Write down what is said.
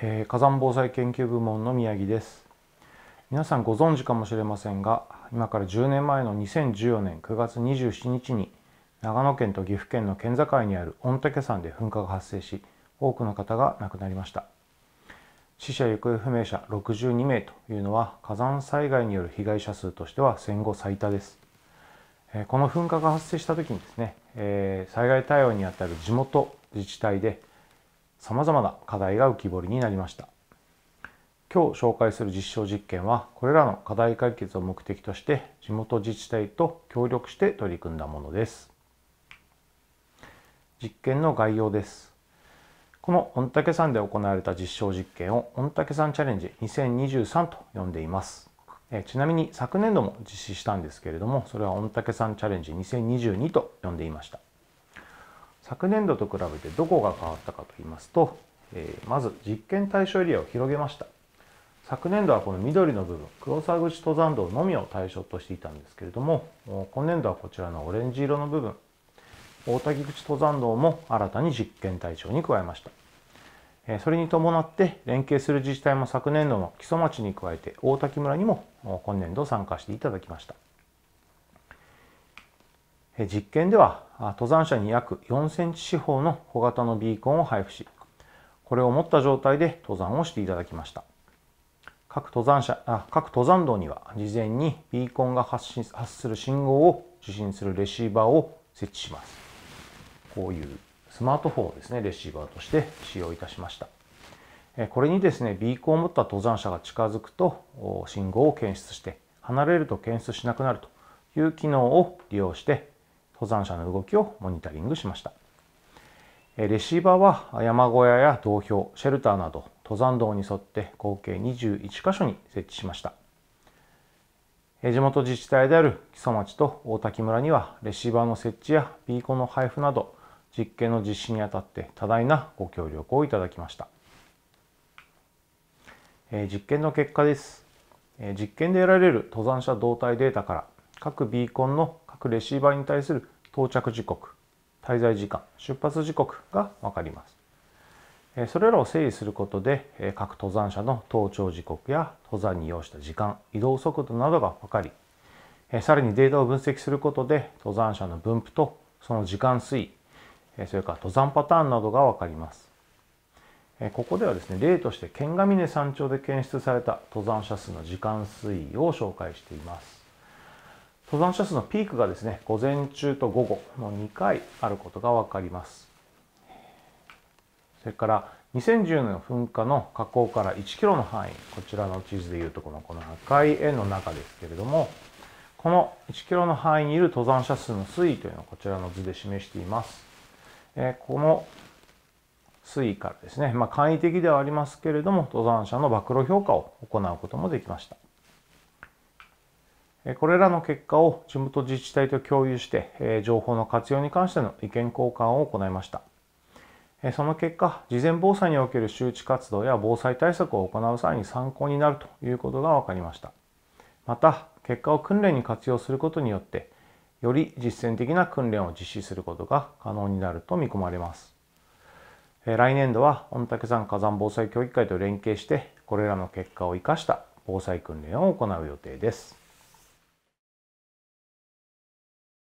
え火山防災研究部門の宮城です皆さんご存知かもしれませんが今から10年前の2014年9月27日に長野県と岐阜県の県境にある御嶽山で噴火が発生し多くの方が亡くなりました死者行方不明者62名というのは火山災害による被害者数としては戦後最多ですこの噴火が発生した時にですね災害対応にあたる地元自治体でさまざまな課題が浮き彫りになりました。今日紹介する実証実験はこれらの課題解決を目的として地元自治体と協力して取り組んだものです。実験の概要です。この御嶽山で行われた実証実験を御嶽山チャレンジ2023と呼んでいます。えちなみに昨年度も実施したんですけれどもそれは御嶽山チャレンジ2022と呼んでいました。昨年度と比べてどこが変わったかと言いますと、えー、まず実験対象エリアを広げました昨年度はこの緑の部分黒沢口登山道のみを対象としていたんですけれども今年度はこちらのオレンジ色の部分大滝口登山道も新たに実験対象に加えましたそれに伴って連携する自治体も昨年度の木曽町に加えて大滝村にも今年度参加していただきました実験では登山者に約4センチ四方の小型のビーコンを配布しこれを持った状態で登山をしていただきました各登山者あ各登山道には事前にビーコンが発信発する信号を受信するレシーバーを設置しますこういうスマートフォンをですねレシーバーとして使用いたしましたこれにですねビーコンを持った登山者が近づくと信号を検出して離れると検出しなくなるという機能を利用して登山者の動きをモニタリングしましたレシーバーは山小屋や道標シェルターなど登山道に沿って合計21箇所に設置しました地元自治体である木曽町と大滝村にはレシーバーの設置やビーコンの配布など実験の実施にあたって多大なご協力をいただきました実験の結果です実験で得られる登山者動態データから各ビーコンの各レシーバーに対する到着時刻、滞在時間、出発時刻がわかります。それらを整理することで各登山者の登頂時刻や登山に要した時間移動速度などが分かりさらにデータを分析することで登山者の分布とその時間推移それから登山パターンなどが分かりますここではですね例として剣ヶ峰山頂で検出された登山者数の時間推移を紹介しています登山者数のピークがですね、午前中と午後の2回あることが分かります。それから2010年の噴火の火口から1キロの範囲、こちらの地図でいうとこのこの赤い円の中ですけれども、この1キロの範囲にいる登山者数の推移というのをこちらの図で示しています。えー、この推移からですね、まあ、簡易的ではありますけれども、登山者の暴露評価を行うこともできました。これらの結果を地元自治体と共有して情報の活用に関しての意見交換を行いましたその結果事前防災における周知活動や防災対策を行う際に参考になるということが分かりましたまた結果を訓練に活用することによってより実践的な訓練を実施することが可能になると見込まれます来年度は御嶽山火山防災協議会と連携してこれらの結果を生かした防災訓練を行う予定です